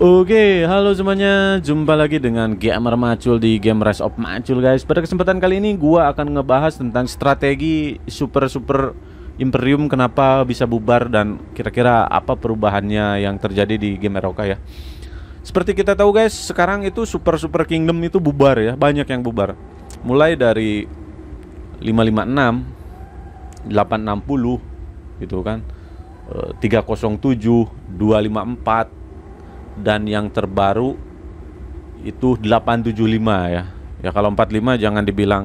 Oke, halo semuanya. Jumpa lagi dengan Gamer Macul di Game Rise of Macul, guys. Pada kesempatan kali ini gua akan ngebahas tentang strategi Super Super Imperium kenapa bisa bubar dan kira-kira apa perubahannya yang terjadi di game Eroka ya. Seperti kita tahu, guys, sekarang itu Super Super Kingdom itu bubar ya, banyak yang bubar. Mulai dari 556, 860 gitu kan. 307, eh, 254 dan yang terbaru itu 875 ya. Ya kalau 45 jangan dibilang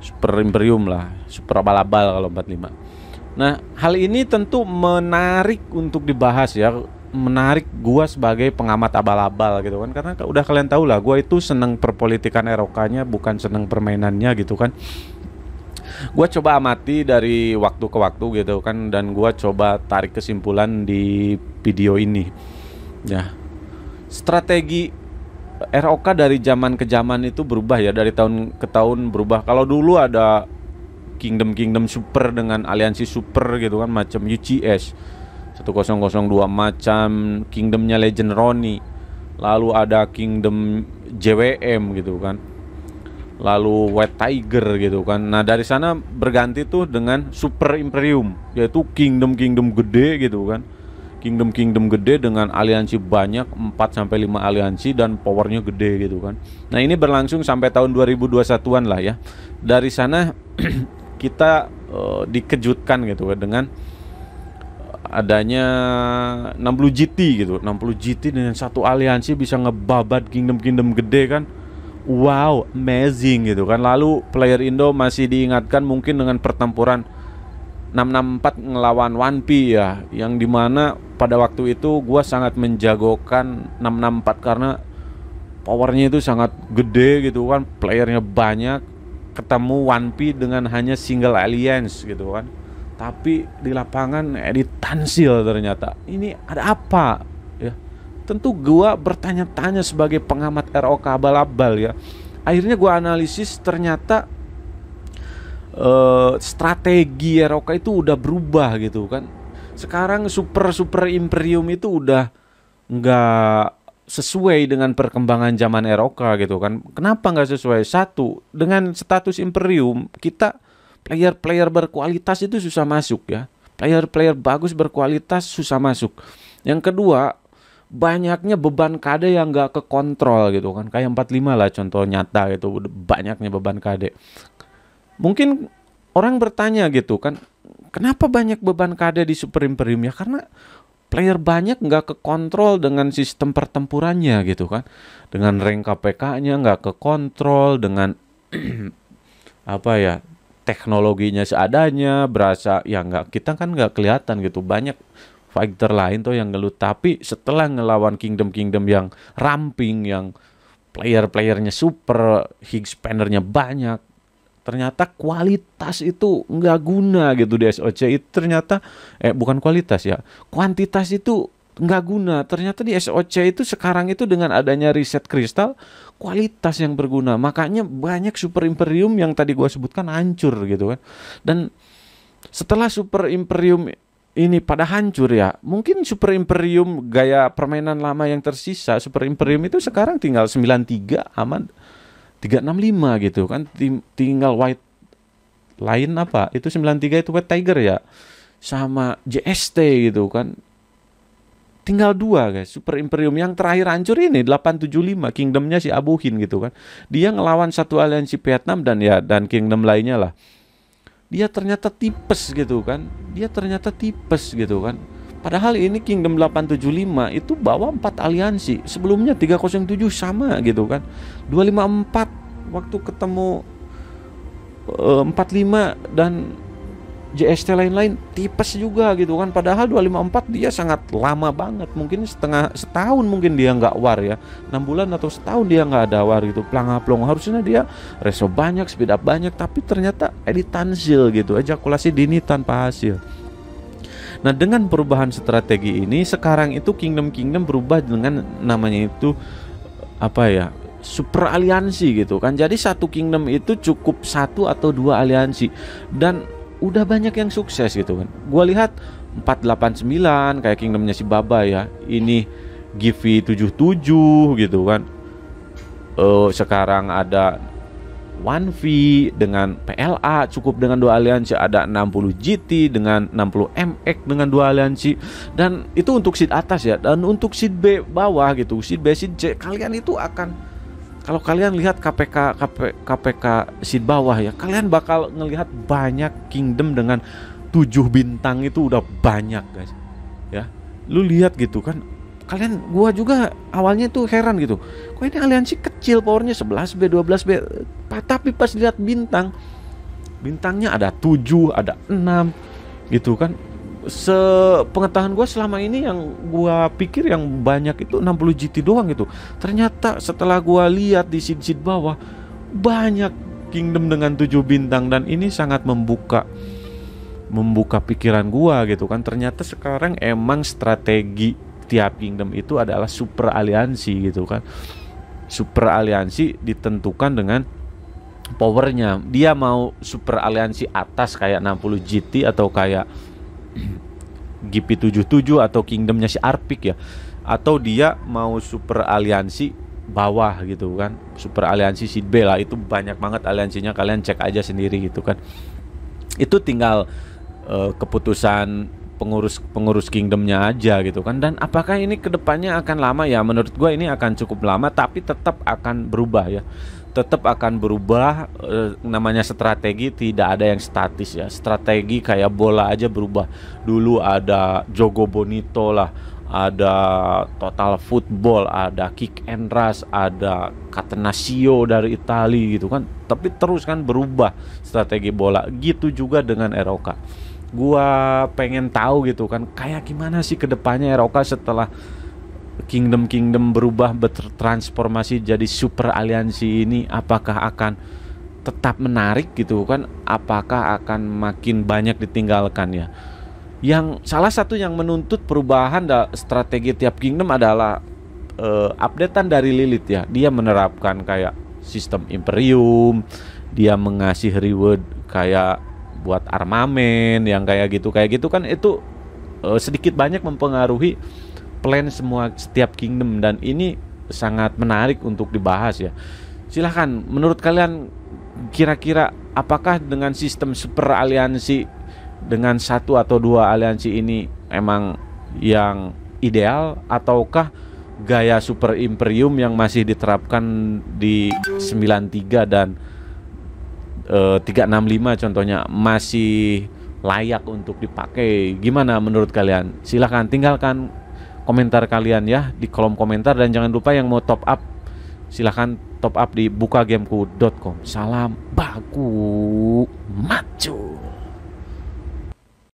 super imperium lah, super abal-abal kalau 45. Nah, hal ini tentu menarik untuk dibahas ya, menarik gua sebagai pengamat abal-abal gitu kan karena udah kalian tahu lah gua itu seneng perpolitikan erokanya bukan seneng permainannya gitu kan gua coba amati dari waktu ke waktu gitu kan dan gua coba tarik kesimpulan di video ini ya strategi eh, ROK dari zaman ke zaman itu berubah ya dari tahun ke tahun berubah. Kalau dulu ada Kingdom Kingdom Super dengan aliansi Super gitu kan macam UCS 1002 macam Kingdomnya Legend Roni. Lalu ada Kingdom JWM gitu kan. Lalu White Tiger gitu kan. Nah, dari sana berganti tuh dengan Super Imperium yaitu Kingdom Kingdom gede gitu kan kingdom-kingdom gede dengan aliansi banyak 4 sampai 5 aliansi dan powernya gede gitu kan. Nah, ini berlangsung sampai tahun 2021-an lah ya. Dari sana kita uh, dikejutkan gitu kan dengan eh, adanya 60 GT gitu. 60 GT dengan satu aliansi bisa ngebabat kingdom-kingdom gede kan. Wow, amazing gitu kan. Lalu player Indo masih diingatkan mungkin dengan pertempuran 664 ngelawan 1P ya, yang dimana pada waktu itu gue sangat menjagokan 664 karena powernya itu sangat gede gitu kan playernya banyak ketemu One P dengan hanya single alliance gitu kan tapi di lapangan Edi eh, Tansil ternyata ini ada apa ya tentu gue bertanya-tanya sebagai pengamat ROK abal-abal ya akhirnya gue analisis ternyata eh, strategi ROK itu udah berubah gitu kan sekarang super super imperium itu udah nggak sesuai dengan perkembangan zaman Eropa gitu kan. Kenapa nggak sesuai? Satu, dengan status imperium kita player-player berkualitas itu susah masuk ya. Player-player bagus berkualitas susah masuk. Yang kedua, banyaknya beban kade yang nggak kekontrol gitu kan. Kayak 45 lah contoh nyata gitu, banyaknya beban kade Mungkin orang bertanya gitu kan, kenapa banyak beban kada di Supreme Premium ya karena player banyak nggak kekontrol dengan sistem pertempurannya gitu kan dengan rank KPK-nya nggak kekontrol dengan apa ya teknologinya seadanya berasa ya nggak kita kan nggak kelihatan gitu banyak fighter lain tuh yang ngeluh. tapi setelah ngelawan kingdom kingdom yang ramping yang player-playernya super, hig spannernya banyak, ternyata kualitas itu nggak guna gitu di SOC itu ternyata eh bukan kualitas ya kuantitas itu nggak guna ternyata di SOC itu sekarang itu dengan adanya riset kristal kualitas yang berguna makanya banyak super imperium yang tadi gue sebutkan hancur gitu kan dan setelah super imperium ini pada hancur ya mungkin super imperium gaya permainan lama yang tersisa super imperium itu sekarang tinggal 93 aman 365 gitu kan tinggal white lain apa itu 93 itu white tiger ya sama JST gitu kan tinggal dua guys Super Imperium yang terakhir hancur ini 875 kingdomnya si Abuhin gitu kan dia ngelawan satu aliansi Vietnam dan ya dan kingdom lainnya lah dia ternyata tipes gitu kan dia ternyata tipes gitu kan Padahal ini Kingdom 875 itu bawa 4 aliansi. Sebelumnya 307 sama gitu kan. 254 waktu ketemu 45 eh, dan JST lain-lain tipes juga gitu kan padahal 254 dia sangat lama banget mungkin setengah setahun mungkin dia nggak war ya 6 bulan atau setahun dia nggak ada war gitu pelang plong harusnya dia reso banyak speed up banyak tapi ternyata editansil gitu ejakulasi dini tanpa hasil Nah, dengan perubahan strategi ini sekarang itu kingdom-kingdom berubah dengan namanya itu apa ya? super aliansi gitu kan. Jadi satu kingdom itu cukup satu atau dua aliansi dan udah banyak yang sukses gitu kan. gue lihat 489 kayak kingdomnya si Baba ya. Ini Givi 77 gitu kan. Uh, sekarang ada One v dengan PLA cukup dengan dua aliansi ada 60 GT dengan 60 MX dengan dua aliansi dan itu untuk seat atas ya dan untuk seat B bawah gitu seat B seat C kalian itu akan kalau kalian lihat KPK KP, KPK seat bawah ya kalian bakal ngelihat banyak kingdom dengan tujuh bintang itu udah banyak guys ya lu lihat gitu kan kalian gua juga awalnya tuh heran gitu kok ini aliansi kecil powernya 11B 12B tapi pas lihat bintang bintangnya ada 7 ada 6 gitu kan sepengetahuan gue selama ini yang gue pikir yang banyak itu 60 GT doang gitu ternyata setelah gue lihat di seed-seed bawah banyak kingdom dengan tujuh bintang dan ini sangat membuka membuka pikiran gua gitu kan ternyata sekarang emang strategi tiap kingdom itu adalah super aliansi gitu kan super aliansi ditentukan dengan powernya dia mau super aliansi atas kayak 60 GT atau kayak GP77 atau kingdomnya si Arpik ya atau dia mau super aliansi bawah gitu kan super aliansi si B lah itu banyak banget aliansinya kalian cek aja sendiri gitu kan itu tinggal uh, keputusan pengurus pengurus kingdomnya aja gitu kan dan apakah ini kedepannya akan lama ya menurut gue ini akan cukup lama tapi tetap akan berubah ya tetap akan berubah e, namanya strategi tidak ada yang statis ya strategi kayak bola aja berubah dulu ada Jogo Bonito lah ada total football, ada kick and rush, ada catenaccio dari Italia gitu kan. Tapi terus kan berubah strategi bola. Gitu juga dengan Eroka gua pengen tahu gitu kan kayak gimana sih kedepannya Eroka setelah Kingdom Kingdom berubah bertransformasi jadi super aliansi ini apakah akan tetap menarik gitu kan apakah akan makin banyak ditinggalkan ya yang salah satu yang menuntut perubahan strategi tiap kingdom adalah uh, updatean dari Lilith ya dia menerapkan kayak sistem imperium dia mengasih reward kayak buat armamen yang kayak gitu kayak gitu kan itu uh, sedikit banyak mempengaruhi plan semua setiap kingdom dan ini sangat menarik untuk dibahas ya. Silahkan menurut kalian kira-kira apakah dengan sistem super aliansi dengan satu atau dua aliansi ini emang yang ideal ataukah gaya super imperium yang masih diterapkan di 93 dan Eh, enam 365 contohnya masih layak untuk dipakai. Gimana menurut kalian? Silahkan tinggalkan komentar kalian ya di kolom komentar dan jangan lupa yang mau top up silahkan top up di com Salam baku macu.